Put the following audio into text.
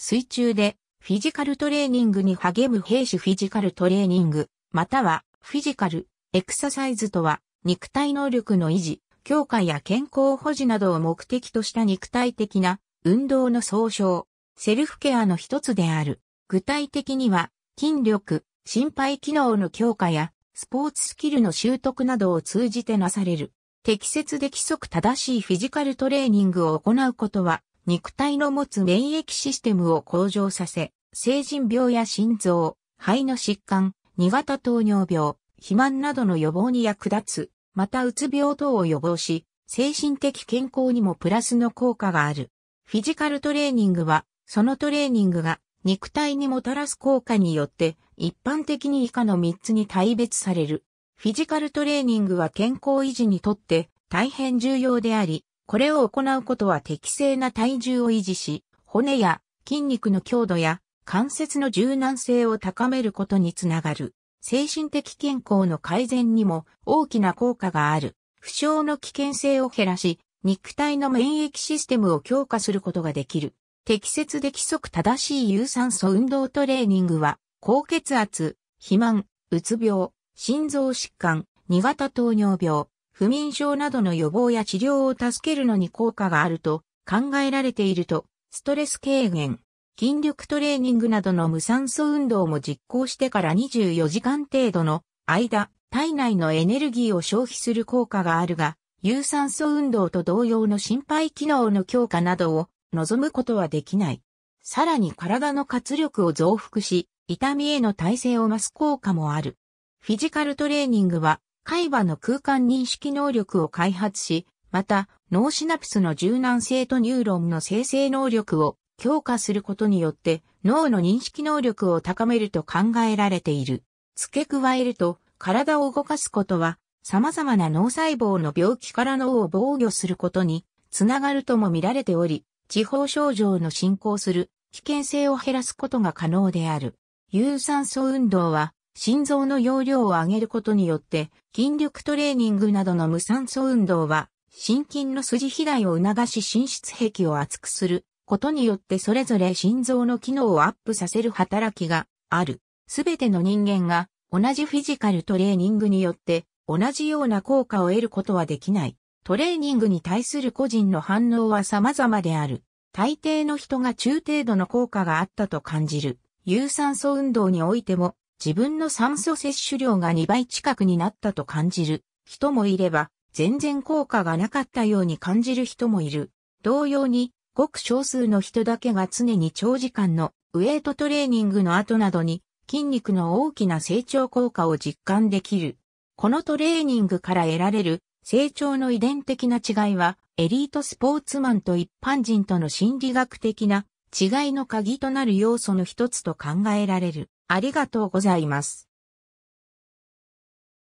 水中でフィジカルトレーニングに励む兵士フィジカルトレーニング、またはフィジカル、エクササイズとは肉体能力の維持、強化や健康保持などを目的とした肉体的な運動の総称、セルフケアの一つである。具体的には筋力、心肺機能の強化やスポーツスキルの習得などを通じてなされる。適切で規則正しいフィジカルトレーニングを行うことは、肉体の持つ免疫システムを向上させ、成人病や心臓、肺の疾患、2型糖尿病、肥満などの予防に役立つ、またうつ病等を予防し、精神的健康にもプラスの効果がある。フィジカルトレーニングは、そのトレーニングが肉体にもたらす効果によって一般的に以下の3つに大別される。フィジカルトレーニングは健康維持にとって大変重要であり、これを行うことは適正な体重を維持し、骨や筋肉の強度や関節の柔軟性を高めることにつながる。精神的健康の改善にも大きな効果がある。負傷の危険性を減らし、肉体の免疫システムを強化することができる。適切で規則正しい有酸素運動トレーニングは、高血圧、肥満、うつ病、心臓疾患、2型糖尿病、不眠症などの予防や治療を助けるのに効果があると考えられていると、ストレス軽減、筋力トレーニングなどの無酸素運動も実行してから24時間程度の間、体内のエネルギーを消費する効果があるが、有酸素運動と同様の心肺機能の強化などを望むことはできない。さらに体の活力を増幅し、痛みへの耐性を増す効果もある。フィジカルトレーニングは海馬の空間認識能力を開発し、また、脳シナプスの柔軟性とニューロンの生成能力を強化することによって脳の認識能力を高めると考えられている。付け加えると、体を動かすことは様々な脳細胞の病気から脳を防御することにつながるとも見られており、地方症状の進行する危険性を減らすことが可能である。有酸素運動は心臓の容量を上げることによって、筋力トレーニングなどの無酸素運動は、心筋の筋肥大を促し心室壁を厚くすることによってそれぞれ心臓の機能をアップさせる働きがある。すべての人間が同じフィジカルトレーニングによって同じような効果を得ることはできない。トレーニングに対する個人の反応は様々である。大抵の人が中程度の効果があったと感じる。有酸素運動においても自分の酸素摂取量が2倍近くになったと感じる人もいれば、全然効果がなかったように感じる人もいる。同様に、ごく少数の人だけが常に長時間のウエイトトレーニングの後などに筋肉の大きな成長効果を実感できる。このトレーニングから得られる成長の遺伝的な違いはエリートスポーツマンと一般人との心理学的な違いの鍵となる要素の一つと考えられる。ありがとうございます。